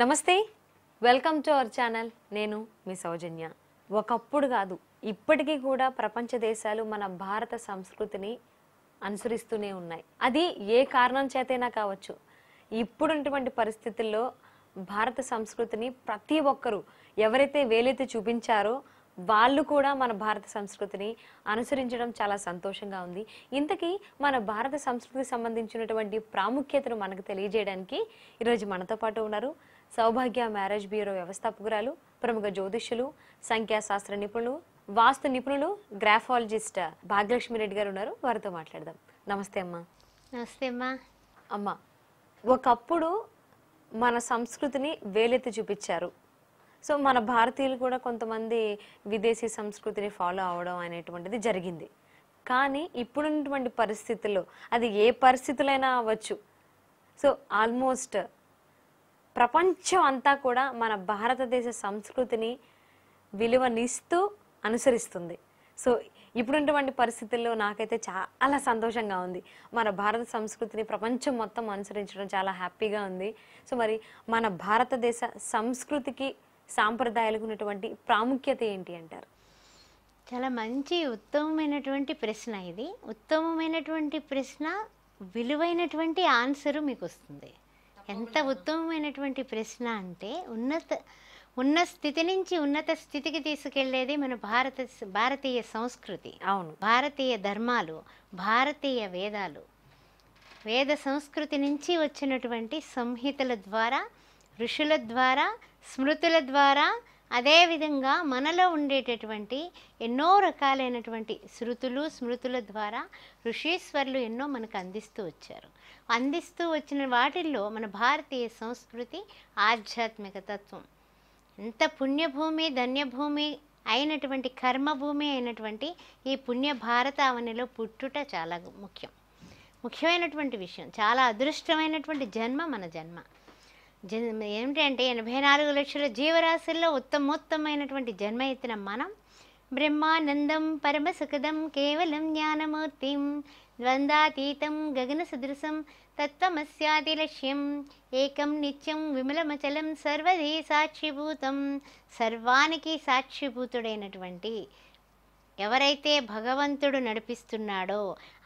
నమస్తే welcome to our channel నేను మీ సౌజన్య ఒకప్పుడు కాదు ఇప్పటికీ కూడా ప్రపంచ దేశాలు మన భారత సంస్కృతిని అనుసరిస్తూనే ఉన్నాయి అది ఏ కారణం చేతైనా కావచ్చు ఇప్పుడున్నటువంటి పరిస్థితుల్లో భారత సంస్కృతిని ప్రతి ఒక్కరూ ఎవరైతే వేలైతే చూపించారో వాళ్ళు కూడా మన భారత సంస్కృతిని అనుసరించడం చాలా సంతోషంగా ఉంది ఇంతకీ మన భారత సంస్కృతికి సంబంధించినటువంటి ప్రాముఖ్యతను మనకు తెలియజేయడానికి ఈరోజు మనతో పాటు ఉన్నారు సౌభాగ్య మ్యారేజ్ బ్యూరో వ్యవస్థాపకురాలు ప్రముఖ జ్యోతిష్యులు సంఖ్యాశాస్త్ర నిపుణులు వాస్తు నిపుణులు గ్రాఫాలజిస్ట్ భాగ్యలక్ష్మి రెడ్డి గారు ఉన్నారు వారితో మాట్లాడదాం నమస్తే అమ్మా నమస్తే అమ్మా అమ్మ ఒకప్పుడు మన సంస్కృతిని వేలెత్తి చూపించారు సో మన భారతీయులు కూడా కొంతమంది విదేశీ సంస్కృతిని ఫాలో అవడం అనేటువంటిది జరిగింది కానీ ఇప్పుడున్నటువంటి పరిస్థితుల్లో అది ఏ పరిస్థితులైనా అవ్వచ్చు సో ఆల్మోస్ట్ ప్రపంచం అంతా కూడా మన భారతదేశ సంస్కృతిని విలువనిస్తూ అనుసరిస్తుంది సో ఇప్పుడున్నటువంటి పరిస్థితుల్లో నాకైతే చాలా సంతోషంగా ఉంది మన భారత సంస్కృతిని ప్రపంచం మొత్తం అనుసరించడం చాలా హ్యాపీగా ఉంది సో మరి మన భారతదేశ సంస్కృతికి సాంప్రదాయాలకు ఉన్నటువంటి ప్రాముఖ్యత ఏంటి అంటారు చాలా మంచి ఉత్తమమైనటువంటి ప్రశ్న ఇది ఉత్తమమైనటువంటి ప్రశ్న విలువైనటువంటి ఆన్సరు మీకు వస్తుంది ఎంత ఉత్తమమైనటువంటి ప్రశ్న అంటే ఉన్నత ఉన్న స్థితి నుంచి ఉన్నత స్థితికి తీసుకెళ్లేది మన భారత భారతీయ సంస్కృతి అవును భారతీయ ధర్మాలు భారతీయ వేదాలు వేద సంస్కృతి నుంచి వచ్చినటువంటి సంహితల ద్వారా ఋషుల ద్వారా స్మృతుల ద్వారా అదేవిధంగా మనలో ఉండేటటువంటి ఎన్నో రకాలైనటువంటి శృతులు స్మృతుల ద్వారా ఋషీశ్వరులు ఎన్నో మనకు అందిస్తూ వచ్చారు అందిస్తూ వచ్చిన వాటిల్లో మన భారతీయ సంస్కృతి ఆధ్యాత్మిక తత్వం ఎంత పుణ్యభూమి ధన్యభూమి అయినటువంటి కర్మభూమి అయినటువంటి ఈ పుణ్య భారతావనిలో పుట్టుట చాలా ముఖ్యం ముఖ్యమైనటువంటి విషయం చాలా అదృష్టమైనటువంటి జన్మ మన జన్మ ఏమిటంటే ఎనభై నాలుగు లక్షల జీవరాశుల్లో ఉత్తమోత్తమైనటువంటి జన్మ ఎత్తిన మనం బ్రహ్మానందం పరమ సుఖదం కేవలం జ్ఞానమూర్తిం ద్వంద్వాతీతం గగన సదృశం లక్ష్యం ఏకం నిత్యం విమలమచలం సర్వదే సాక్షిభూతం సర్వానికి సాక్షిభూతుడైనటువంటి ఎవరైతే భగవంతుడు నడిపిస్తున్నాడో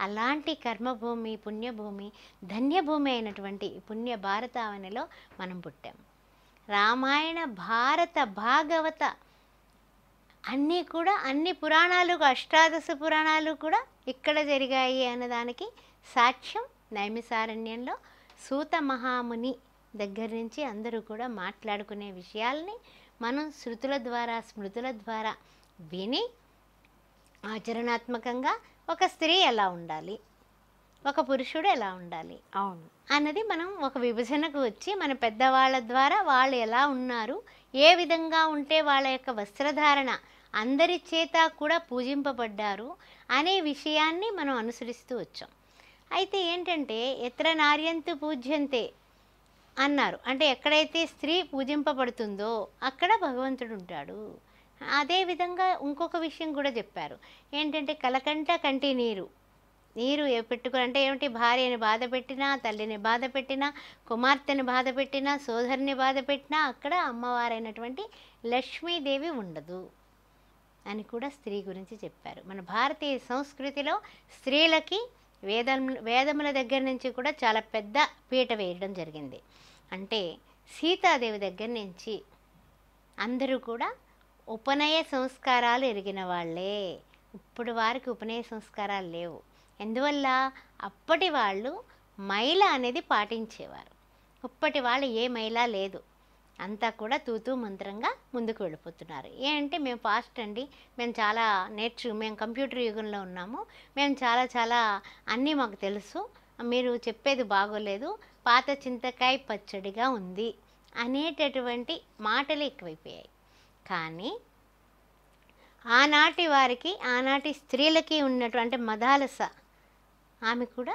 అలాంటి కర్మభూమి పుణ్యభూమి ధన్యభూమి అయినటువంటి పుణ్య భారతావనిలో మనం పుట్టాం రామాయణ భారత భాగవత అన్నీ కూడా అన్ని పురాణాలు అష్టాదశ పురాణాలు కూడా ఇక్కడ జరిగాయి అన్నదానికి సాక్ష్యం నైమిసారణ్యంలో సూత మహాముని దగ్గర నుంచి అందరూ కూడా మాట్లాడుకునే విషయాల్ని మనం శృతుల ద్వారా స్మృతుల ద్వారా విని ఆచరణాత్మకంగా ఒక స్త్రీ ఎలా ఉండాలి ఒక పురుషుడు ఎలా ఉండాలి అవును అన్నది మనం ఒక విభజనకు వచ్చి మన పెద్దవాళ్ళ ద్వారా వాళ్ళు ఎలా ఉన్నారు ఏ విధంగా ఉంటే వాళ్ళ యొక్క వస్త్రధారణ అందరి చేత కూడా పూజింపబడ్డారు అనే విషయాన్ని మనం అనుసరిస్తూ వచ్చాం అయితే ఏంటంటే ఎత్ర నార్యంతు పూజ్యంతే అన్నారు అంటే ఎక్కడైతే స్త్రీ పూజింపబడుతుందో అక్కడ భగవంతుడు ఉంటాడు అదేవిధంగా ఇంకొక విషయం కూడా చెప్పారు ఏంటంటే కలకంట కంటి నీరు నీరు పెట్టుకుని అంటే ఏమిటి భార్యని బాధ పెట్టినా తల్లిని బాధ పెట్టినా కుమార్తెని బాధ పెట్టినా సోదరిని బాధ పెట్టినా అక్కడ అమ్మవారైనటువంటి లక్ష్మీదేవి ఉండదు అని కూడా స్త్రీ గురించి చెప్పారు మన భారతీయ సంస్కృతిలో స్త్రీలకి వేదం వేదముల దగ్గర నుంచి కూడా చాలా పెద్ద పీట వేయడం జరిగింది అంటే సీతాదేవి దగ్గర నుంచి అందరూ కూడా ఉపనయ సంస్కారాలు ఎరిగిన వాళ్ళే ఇప్పుడు వారికి ఉపనయ సంస్కారాలు లేవు ఎందువల్ల అప్పటి వాళ్ళు మైల అనేది పాటించేవారు ఇప్పటి వాళ్ళు ఏ మైలా లేదు అంతా కూడా తూతూ మంత్రంగా ముందుకు వెళ్ళిపోతున్నారు అంటే మేము ఫాస్ట్ అండి మేము చాలా నేర్చు మేము కంప్యూటర్ యుగంలో ఉన్నాము మేము చాలా చాలా అన్నీ మాకు తెలుసు మీరు చెప్పేది బాగోలేదు పాత చింతకాయ పచ్చడిగా ఉంది అనేటటువంటి మాటలు ఎక్కువైపోయాయి కానీ ఆనాటి వారికి ఆనాటి స్త్రీలకి ఉన్నటువంటి మదాలస ఆమె కూడా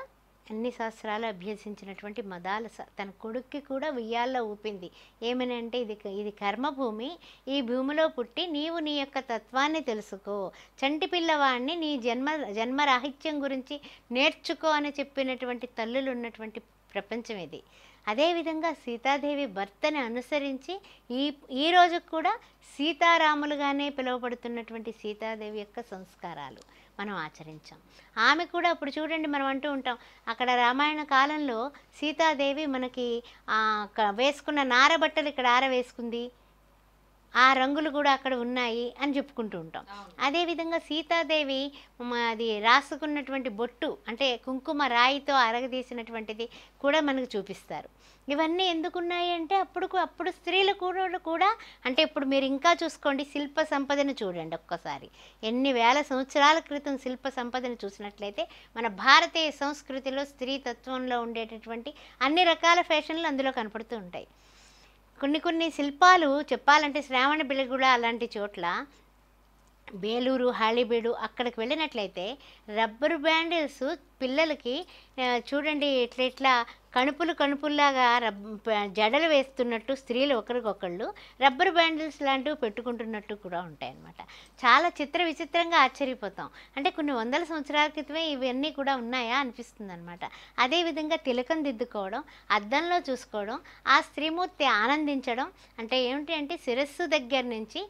అన్ని శాస్త్రాలు అభ్యసించినటువంటి మదాలస తన కొడుక్కి కూడా ఉయ్యాల్లో ఊపింది ఏమని అంటే ఇది ఇది కర్మభూమి ఈ భూమిలో పుట్టి నీవు నీ యొక్క తత్వాన్ని తెలుసుకో చంటి పిల్లవాడిని నీ జన్మ జన్మరాహిత్యం గురించి నేర్చుకో అని చెప్పినటువంటి తల్లులు ఉన్నటువంటి ప్రపంచం ఇది అదేవిధంగా సీతాదేవి భర్తని అనుసరించి ఈ ఈ రోజు కూడా సీతారాములుగానే పిలువబడుతున్నటువంటి సీతాదేవి యొక్క సంస్కారాలు మనం ఆచరించాం ఆమె కూడా అప్పుడు చూడండి మనం అంటూ ఉంటాం అక్కడ రామాయణ కాలంలో సీతాదేవి మనకి వేసుకున్న నార బట్టలు ఇక్కడ ఆరవేసుకుంది ఆ రంగులు కూడా అక్కడ ఉన్నాయి అని చెప్పుకుంటూ ఉంటాం అదేవిధంగా సీతాదేవి అది రాసుకున్నటువంటి బొట్టు అంటే కుంకుమ రాయితో అరగదీసినటువంటిది కూడా మనకు చూపిస్తారు ఇవన్నీ ఎందుకున్నాయి అంటే అప్పుడు అప్పుడు స్త్రీలు కూడా కూడా అంటే ఇప్పుడు మీరు ఇంకా చూసుకోండి శిల్ప సంపదను చూడండి ఒక్కసారి ఎన్ని వేల సంవత్సరాల క్రితం శిల్ప సంపదను చూసినట్లయితే మన భారతీయ సంస్కృతిలో స్త్రీ తత్వంలో ఉండేటటువంటి అన్ని రకాల ఫ్యాషన్లు అందులో కనపడుతూ ఉంటాయి కొన్ని కొన్ని శిల్పాలు చెప్పాలంటే శ్రావణ బిళ్ళగుళ అలాంటి చోట్ల బేలూరు హాళీబీడు అక్కడికి వెళ్ళినట్లయితే రబ్బరు బ్యాండిల్స్ పిల్లలకి చూడండి ఇట్లా ఇట్లా కణుపులు కణుపుల్లాగా రబ్ జడలు వేస్తున్నట్టు స్త్రీలు ఒకరికొకళ్ళు రబ్బర్ బ్యాండిల్స్ లాంటివి పెట్టుకుంటున్నట్టు కూడా ఉంటాయన్నమాట చాలా చిత్ర విచిత్రంగా ఆశ్చర్యపోతాం అంటే కొన్ని వందల సంవత్సరాల క్రితమే ఇవన్నీ కూడా ఉన్నాయా అనిపిస్తుంది అనమాట అదేవిధంగా తిలకం దిద్దుకోవడం అద్దంలో చూసుకోవడం ఆ స్త్రీమూర్తి ఆనందించడం అంటే ఏమిటి అంటే శిరస్సు దగ్గర నుంచి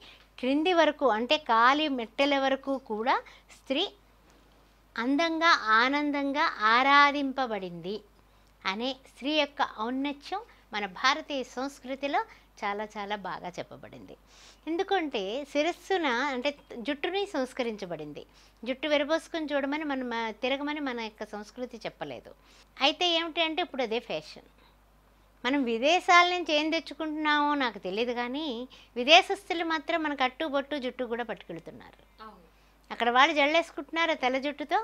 క్రింది వరకు అంటే కాలి మెట్టెల వరకు కూడా స్త్రీ అందంగా ఆనందంగా ఆరాధింపబడింది అనే స్త్రీ యొక్క ఔన్నత్యం మన భారతీయ సంస్కృతిలో చాలా చాలా బాగా చెప్పబడింది ఎందుకంటే శిరస్సున అంటే జుట్టుని సంస్కరించబడింది జుట్టు విరబోసుకొని చూడమని మన తిరగమని మన యొక్క సంస్కృతి చెప్పలేదు అయితే ఏమిటి అంటే ఇప్పుడు అదే ఫ్యాషన్ మనం విదేశాల నుంచి ఏం తెచ్చుకుంటున్నామో నాకు తెలియదు కానీ విదేశస్తులు మాత్రం మనకు అట్టు బొట్టు జుట్టు కూడా పట్టుకెళ్తున్నారు అక్కడ వాళ్ళు జల్లేసుకుంటున్నారు తెల్ల జుట్టుతో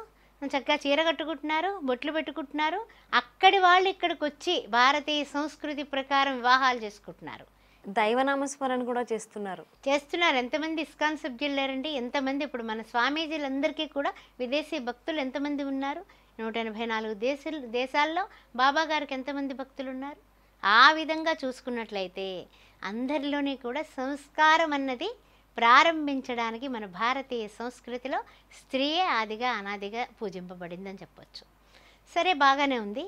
చక్కగా చీర కట్టుకుంటున్నారు బొట్లు పెట్టుకుంటున్నారు అక్కడి వాళ్ళు ఇక్కడికి వచ్చి భారతీయ సంస్కృతి ప్రకారం వివాహాలు చేసుకుంటున్నారు దైవనామస్మరణ కూడా చేస్తున్నారు చేస్తున్నారు ఎంతమంది ఇస్కాన్ సభ్యులు లేరండి ఎంతమంది ఇప్పుడు మన స్వామీజీలందరికీ కూడా విదేశీ భక్తులు ఎంతమంది ఉన్నారు నూట ఎనభై నాలుగు దేశాలు దేశాల్లో బాబా గారికి ఎంతమంది భక్తులు ఉన్నారు ఆ విధంగా చూసుకున్నట్లయితే అందరిలోనే కూడా సంస్కారం అన్నది ప్రారంభించడానికి మన భారతీయ సంస్కృతిలో స్త్రీయే ఆదిగా అనాదిగా పూజింపబడిందని చెప్పొచ్చు సరే బాగానే ఉంది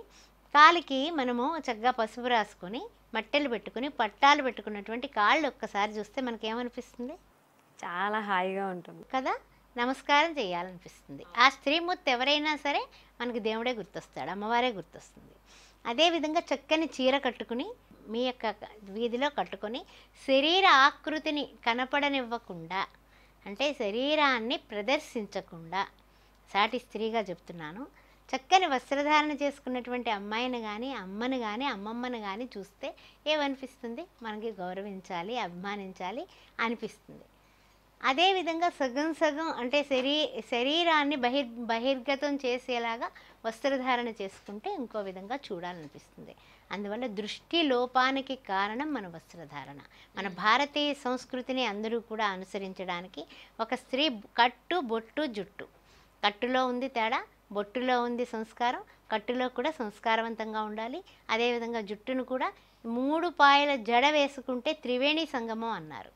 కాలికి మనము చక్కగా పసుపు రాసుకొని మట్టెలు పెట్టుకుని పట్టాలు పెట్టుకున్నటువంటి కాళ్ళు ఒక్కసారి చూస్తే మనకేమనిపిస్తుంది చాలా హాయిగా ఉంటుంది కదా నమస్కారం చేయాలనిపిస్తుంది ఆ స్త్రీమూర్తి ఎవరైనా సరే మనకి దేవుడే గుర్తొస్తాడు అమ్మవారే గుర్తొస్తుంది అదేవిధంగా చక్కని చీర కట్టుకుని మీ యొక్క వీధిలో కట్టుకొని శరీర ఆకృతిని కనపడనివ్వకుండా అంటే శరీరాన్ని ప్రదర్శించకుండా సాటి స్త్రీగా చెప్తున్నాను చక్కని వస్త్రధారణ చేసుకున్నటువంటి అమ్మాయిని కానీ అమ్మను కానీ అమ్మమ్మను కానీ చూస్తే ఏమనిపిస్తుంది మనకి గౌరవించాలి అభిమానించాలి అనిపిస్తుంది అదేవిధంగా సగం సగం అంటే శరీ శరీరాన్ని బహిర్ బహిర్గతం చేసేలాగా వస్త్రధారణ చేసుకుంటే ఇంకో విధంగా చూడాలనిపిస్తుంది అందువల్ల దృష్టి లోపానికి కారణం మన వస్త్రధారణ మన భారతీయ సంస్కృతిని అందరూ కూడా అనుసరించడానికి ఒక స్త్రీ కట్టు బొట్టు జుట్టు కట్టులో ఉంది తేడా బొట్టులో ఉంది సంస్కారం కట్టులో కూడా సంస్కారవంతంగా ఉండాలి అదేవిధంగా జుట్టును కూడా మూడు పాయల జడ వేసుకుంటే త్రివేణి సంగమం అన్నారు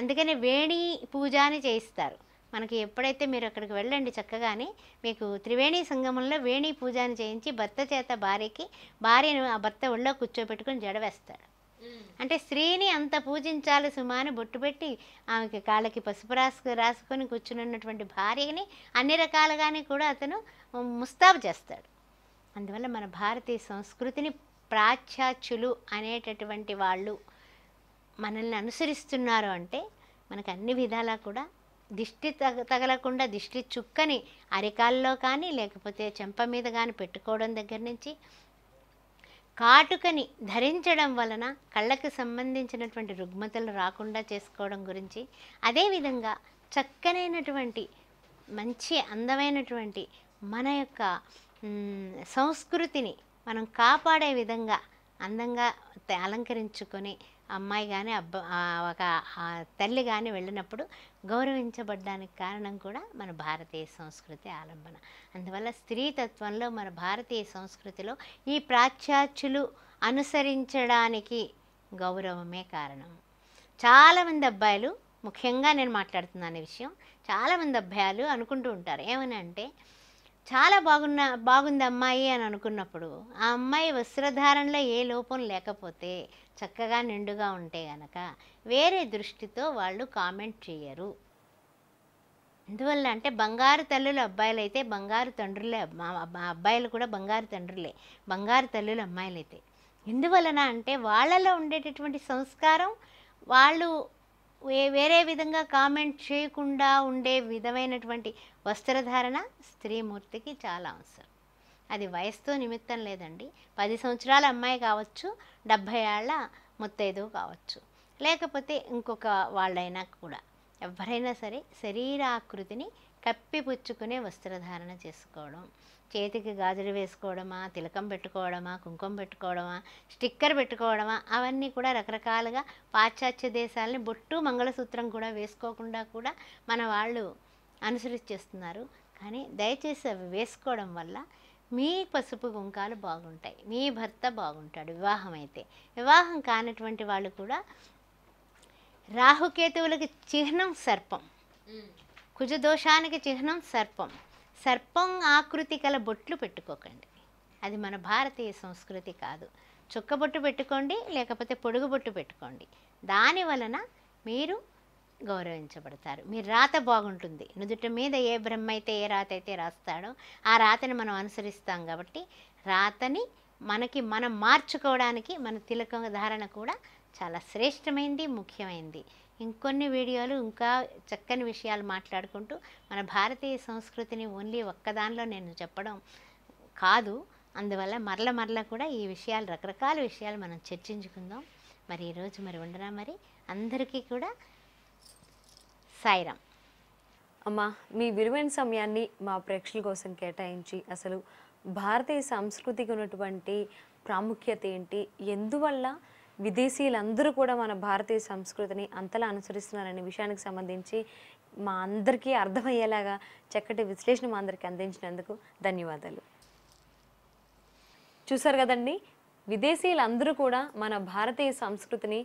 అందుకని వేణి పూజ అని చేయిస్తారు మనకి ఎప్పుడైతే మీరు అక్కడికి వెళ్ళండి చక్కగానే మీకు త్రివేణి సంగమంలో వేణి పూజను చేయించి భర్త చేత భార్యకి భార్యను ఆ భర్త ఒళ్ళో కూర్చోబెట్టుకుని జడవేస్తాడు అంటే స్త్రీని అంత పూజించాలి సుమా అని బొట్టు పెట్టి ఆమెకి కాళ్ళకి పసుపు రాసుకు రాసుకొని కూర్చుని ఉన్నటువంటి భార్యని అన్ని రకాలుగానే కూడా అతను ముస్తాబు చేస్తాడు అందువల్ల మన భారతీయ సంస్కృతిని ప్రాచ్యాచులు అనేటటువంటి వాళ్ళు మనల్ని అనుసరిస్తున్నారు అంటే మనకు అన్ని విధాలా కూడా దిష్టి తగ తగలకుండా దిష్టి చుక్కని అరికాల్లో కానీ లేకపోతే చెంప మీద కానీ పెట్టుకోవడం దగ్గర నుంచి కాటుకని ధరించడం వలన కళ్ళకి సంబంధించినటువంటి రుగ్మతలు రాకుండా చేసుకోవడం గురించి అదేవిధంగా చక్కనైనటువంటి మంచి అందమైనటువంటి మన యొక్క సంస్కృతిని మనం కాపాడే విధంగా అందంగా అలంకరించుకొని అమ్మాయి కానీ అబ్బ ఒక తల్లి కానీ వెళ్ళినప్పుడు గౌరవించబడడానికి కారణం కూడా మన భారతీయ సంస్కృతి ఆలంబన అందువల్ల స్త్రీతత్వంలో మన భారతీయ సంస్కృతిలో ఈ ప్రాచ్యాచులు అనుసరించడానికి గౌరవమే కారణం చాలామంది అబ్బాయిలు ముఖ్యంగా నేను మాట్లాడుతున్నాను విషయం చాలామంది అబ్బాయిలు అనుకుంటూ ఉంటారు ఏమని అంటే చాలా బాగున్న బాగుంది అమ్మాయి అని అనుకున్నప్పుడు ఆ అమ్మాయి వస్త్రధారణలో ఏ లోపం లేకపోతే చక్కగా నిండుగా ఉంటే గనక వేరే దృష్టితో వాళ్ళు కామెంట్ చేయరు ఎందువల్ల అంటే బంగారు తల్లుల అబ్బాయిలు అయితే బంగారు తండ్రులే అబ్బాయిలు కూడా బంగారు తండ్రులే బంగారు తల్లుల అమ్మాయిలు అయితే ఎందువలన అంటే వాళ్ళలో ఉండేటటువంటి సంస్కారం వాళ్ళు వేరే విధంగా కామెంట్ చేయకుండా ఉండే విధమైనటువంటి వస్త్రధారణ స్త్రీమూర్తికి చాలా అవసరం అది వయసుతో నిమిత్తం లేదండి పది సంవత్సరాల అమ్మాయి కావచ్చు డెబ్భై ఏళ్ళ ముత్తైదు కావచ్చు లేకపోతే ఇంకొక వాళ్ళైనా కూడా ఎవరైనా సరే శరీరాకృతిని కప్పిపుచ్చుకునే వస్త్రధారణ చేసుకోవడం చేతికి గాజులు వేసుకోవడమా తిలకం పెట్టుకోవడమా కుంకుమ పెట్టుకోవడమా స్టిక్కర్ పెట్టుకోవడమా అవన్నీ కూడా రకరకాలుగా పాశ్చాత్య దేశాలని బొట్టు మంగళసూత్రం కూడా వేసుకోకుండా కూడా మన వాళ్ళు అనుసరించేస్తున్నారు కానీ దయచేసి అవి వేసుకోవడం వల్ల మీ పసుపు కుంకాలు బాగుంటాయి మీ భర్త బాగుంటాడు వివాహం అయితే వివాహం కానటువంటి వాళ్ళు కూడా రాహుకేతువులకి చిహ్నం సర్పం కుజదోషానికి చిహ్నం సర్పం సర్పం ఆకృతి కల బొట్లు పెట్టుకోకండి అది మన భారతీయ సంస్కృతి కాదు చుక్కబొట్టు పెట్టుకోండి లేకపోతే పొడుగు బొట్టు పెట్టుకోండి దాని వలన మీరు గౌరవించబడతారు మీ రాత బాగుంటుంది నుదుట మీద ఏ బ్రహ్మ అయితే ఏ రాత అయితే రాస్తాడో ఆ రాతని మనం అనుసరిస్తాం కాబట్టి రాతని మనకి మనం మార్చుకోవడానికి మన తిలక ధారణ కూడా చాలా శ్రేష్టమైంది ముఖ్యమైంది ఇంకొన్ని వీడియోలు ఇంకా చక్కని విషయాలు మాట్లాడుకుంటూ మన భారతీయ సంస్కృతిని ఓన్లీ ఒక్కదానిలో నేను చెప్పడం కాదు అందువల్ల మరల మరల కూడా ఈ విషయాలు రకరకాల విషయాలు మనం చర్చించుకుందాం మరి ఈరోజు మరి ఉండరా మరి అందరికీ కూడా సాయిరామ్ అమ్మ మీ విలువైన సమయాన్ని మా ప్రేక్షకుల కోసం కేటాయించి అసలు భారతీయ సంస్కృతికి ఉన్నటువంటి ప్రాముఖ్యత ఏంటి ఎందువల్ల విదేశీయులందరూ కూడా మన భారతీయ సంస్కృతిని అంతలా అనుసరిస్తున్నారనే విషయానికి సంబంధించి మా అందరికీ అర్థమయ్యేలాగా చక్కటి విశ్లేషణ మా అందరికీ అందించినందుకు ధన్యవాదాలు చూసారు కదండి విదేశీయులందరూ కూడా మన భారతీయ సంస్కృతిని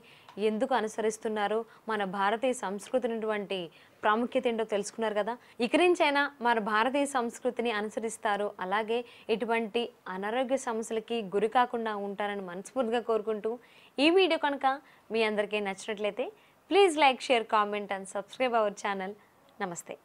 ఎందుకు అనుసరిస్తున్నారు మన భారతీయ సంస్కృతినటువంటి ప్రాముఖ్యత ఏంటో తెలుసుకున్నారు కదా ఇక నుంచైనా మన భారతీయ సంస్కృతిని అనుసరిస్తారు అలాగే ఇటువంటి అనారోగ్య సమస్యలకి గురి కాకుండా ఉంటారని మనస్ఫూర్తిగా కోరుకుంటూ ఈ వీడియో కనుక మీ అందరికీ నచ్చినట్లయితే please like share comment and subscribe our channel నమస్తే